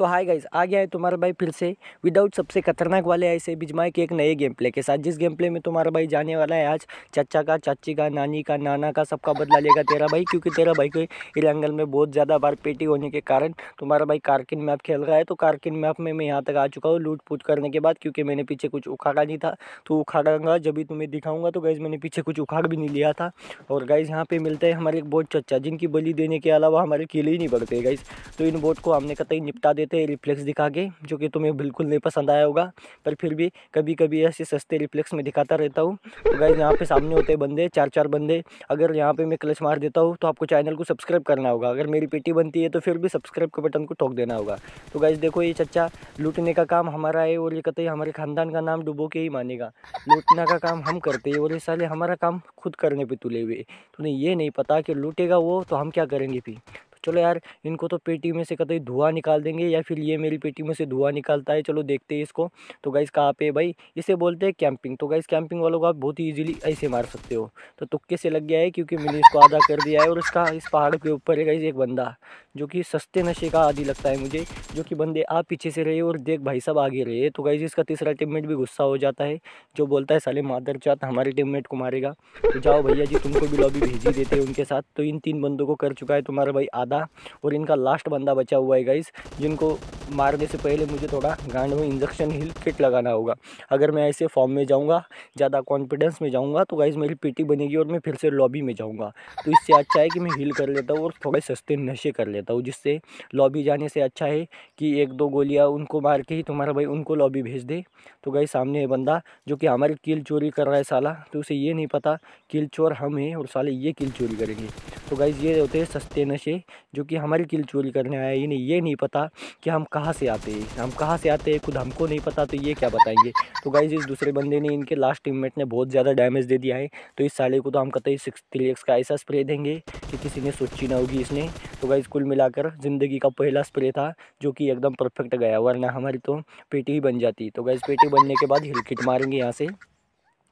तो hi guys आ गया है तुम्हारा भाई फिर से विदाउट सबसे खतरनाक वाले ऐसे बिजमाए के एक नए गेम प्ले के साथ जिस गेम प्ले में तुम्हारा भाई जाने वाला है आज चाचा का चाची का नानी का नाना का सबका बदला लेगा तेरा भाई क्योंकि तेरा भाई को इलांगल में बहुत ज़्यादा बार पेटी होने के कारण तुम्हारा भाई कारकिन मैप खेल रहा है तो कारकिन मैप में मैं यहाँ तक आ चुका हूँ लूट पूट करने के बाद क्योंकि मैंने पीछे कुछ उखाड़ा नहीं था तो उखाड़ा जब भी तुम्हें दिखाऊंगा तो गाइज़ मैंने पीछे कुछ उखाड़ भी नहीं लिया था और गाइज़ यहाँ पर मिलते हैं हमारे एक बोट चच्चा जिनकी बलि देने के अलावा हमारे खेले ही नहीं बढ़ते गाइज़ तो इन बोट को हमने कतई निपटा देते थे रिफ्लेक्स दिखा के जो कि तुम्हें बिल्कुल नहीं पसंद आया होगा पर फिर भी कभी कभी ऐसे सस्ते रिफ्लेक्स में दिखाता रहता हूँ तो गाइज यहाँ पे सामने होते हैं बंदे चार चार बंदे अगर यहाँ पे मैं क्लच मार देता हूँ तो आपको चैनल को सब्सक्राइब करना होगा अगर मेरी पेटी बनती है तो फिर भी सब्सक्राइब के बटन को ठोक देना होगा तो गाइज देखो ये चच्चा लूटने का काम हमारा है और ये कत हमारे खानदान का नाम डुबो के ही मानेगा लूटना का काम हम करते हैं और इस साल हमारा काम खुद करने पर तुले हुए तुम्हें तो ये नहीं पता कि लूटेगा वो तो हम क्या करेंगे फिर चलो यार इनको तो पेटी में से कतई धुआं निकाल देंगे या फिर ये मेरी पेटी में से धुआं निकालता है चलो देखते हैं इसको तो गाइस कहाँ पे भाई इसे बोलते हैं कैंपिंग तो गाइस कैंपिंग वालों को आप बहुत ही ईजिली ऐसे मार सकते हो तो तुक्के से लग गया है क्योंकि मैंने इसको आधा कर दिया है और इसका इस पहाड़ के ऊपर है गाइस एक बंदा जो कि सस्ते नशे का आदि लगता है मुझे जो कि बंदे आप पीछे से रहे और देख भाई साहब आगे रहे तो गाइज इसका तीसरा टीममेट भी गुस्सा हो जाता है जो बोलता है साले मादर चात हमारे टीममेट को मारेगा तो जाओ भैया जी तुमको भी लॉबी भेजी देते हैं उनके साथ तो इन तीन बंदों को कर चुका है तुम्हारा भाई आधा और इनका लास्ट बंदा बचा हुआ है गाइज जिनको मारने से पहले मुझे थोड़ा गांड में इंजेक्शन हिल किट लगाना होगा अगर मैं ऐसे फॉर्म में जाऊँगा ज़्यादा कॉन्फिडेंस में जाऊँगा तो गाइज़ मेरी पीटी बनेगी और मैं फिर से लॉबी में जाऊँगा तो इससे अच्छा है कि मैं हिल कर लेता हूँ और थोड़े सस्ते नशे कर लेता देता हूँ जिससे लॉबी जाने से अच्छा है कि एक दो गोलियाँ उनको मार के ही तुम्हारा भाई उनको लॉबी भेज दे तो गई सामने है बंदा जो कि हमारी किल चोरी कर रहा है साला तो उसे ये नहीं पता किल चोर हम हैं और साले ये किल चोरी करेंगे तो गाइज़ ये होते हैं सस्ते नशे जो कि हमारी किल चोरी करने आए इन्हें ये नहीं पता कि हम कहाँ से आते हैं हम कहाँ से आते हैं खुद हमको नहीं पता तो ये क्या बताएंगे तो गाइज़ इस दूसरे बंदे ने इनके लास्ट टीममेट ने बहुत ज़्यादा डैमेज दे दिया है तो इस साले को तो हम कतई सिक्स थ्री एक्स का ऐसा स्प्रे देंगे कि किसी ने सोची ना होगी इसने तो गाइज कुल मिलाकर ज़िंदगी का पहला स्प्रे था जो कि एकदम परफेक्ट गया वरना हमारी तो पेटी ही बन जाती तो गाइज पेटी बनने के बाद हिलकिट मारेंगे यहाँ से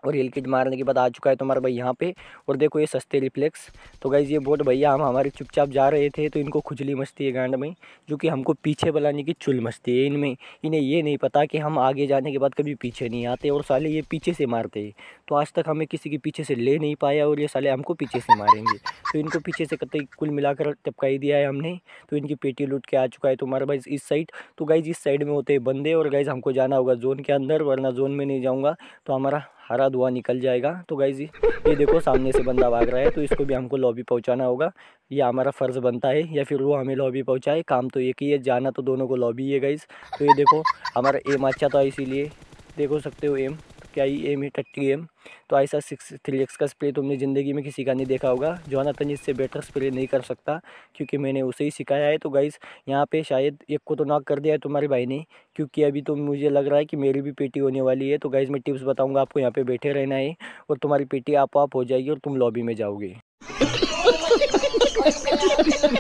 और एल के मारने के बाद आ चुका है तुम्हारा भाई यहाँ पे और देखो ये सस्ते रिफ्लेक्स तो गाइज़ ये बोट भैया हम हमारे चुपचाप जा रहे थे तो इनको खुजली मस्ती है गांड में जो कि हमको पीछे बुलाने की चुल मस्ती है इनमें इन्हें ये नहीं पता कि हम आगे जाने के बाद कभी पीछे नहीं आते और साले ये पीछे से मारते हैं तो आज तक हमें किसी के पीछे से ले नहीं पाया और ये साले हमको पीछे से मारेंगे तो इनको पीछे से कतई कुल मिलाकर टपकाई दिया है हमने तो इनकी पेटी लुट के आ चुका है तुम्हारा भाई इस साइड तो गाइज इस साइड में होते हैं बंदे और गाइज हमको जाना होगा जोन के अंदर वरना जोन में नहीं जाऊँगा तो हमारा हरा धुआं निकल जाएगा तो गाइज ये देखो सामने से बंदा भाग रहा है तो इसको भी हमको लॉबी पहुंचाना होगा ये हमारा फ़र्ज़ बनता है या फिर वो हमें लॉबी पहुंचाए काम तो ये ही है जाना तो दोनों को लॉबी ही है गाइज तो ये देखो हमारा एम अच्छा था इसीलिए देखो सकते हो एम क्या ही एम ही टट्टी एम तो ऐसा सिक्स थ्री एक्स का स्प्रे तुमने ज़िंदगी में किसी का नहीं देखा होगा तन इससे बेटर स्प्रे नहीं कर सकता क्योंकि मैंने उसे ही सिखाया है तो गाइस यहाँ पे शायद एक को तो नॉक कर दिया है तुम्हारे भाई ने क्योंकि अभी तो मुझे लग रहा है कि मेरी भी पेटी होने वाली है तो गाइज़ मैं टिप्स बताऊँगा आपको यहाँ पर बैठे रहना है और तुम्हारी पेटी आप आप हो जाएगी और तुम लॉबी में जाओगे